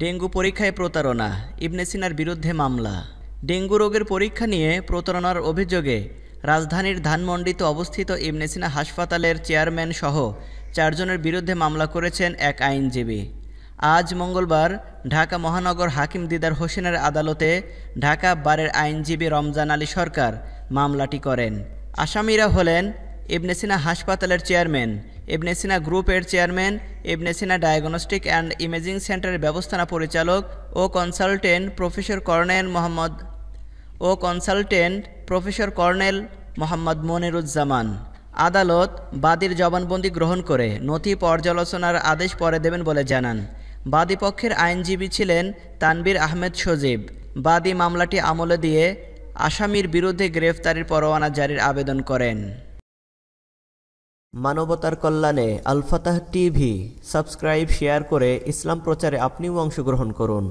dengue পরীক্ষায় প্রতারণা ইবনে সিনার বিরুদ্ধে মামলা ডেঙ্গু রোগের পরীক্ষা নিয়ে প্রতারণার অভিযোগে রাজধানীর ধানমন্ডিতে অবস্থিত ইবনে সিনা হাসপাতালের চেয়ারম্যান সহ চারজনের বিরুদ্ধে মামলা করেছেন এক আইনজীবী আজ মঙ্গলবার ঢাকা মহানগর হাকিম দিদার হোসেনের আদালতে ঢাকা বারের আইনজীবী রমজান আলী সরকার মামলাটি করেন আসামিরা হলেন ইবনে সিনা হাসপাতালের চেয়ারম্যান এবনেসিনা গ্রুপের chairman Ibn Sina diagnostic and imaging সেন্টারের ব্যবস্থাপনা পরিচালক ও কনসালটেন্ট প্রফেসর কর্নেল মোহাম্মদ ও consultant professor colonel Mohammad Moniruzzaman আদালত বাদীর জবানবন্দি গ্রহণ করে নথি পর্যালোচনার আদেশ পরে দেবেন বলে জানান বাদীপক্ষের আইনজীবী ছিলেন তানবির আহমেদ সজীব বাদী মামলাটি আমলে দিয়ে আসামির বিরুদ্ধে গ্রেফতারির পরোয়ানা জারির আবেদন করেন মানবতার কল্যাণে আলফাতাহ টিভি সাবস্ক্রাইব শেয়ার করে ইসলাম প্রচারে আপনিও অংশগ্রহণ করুন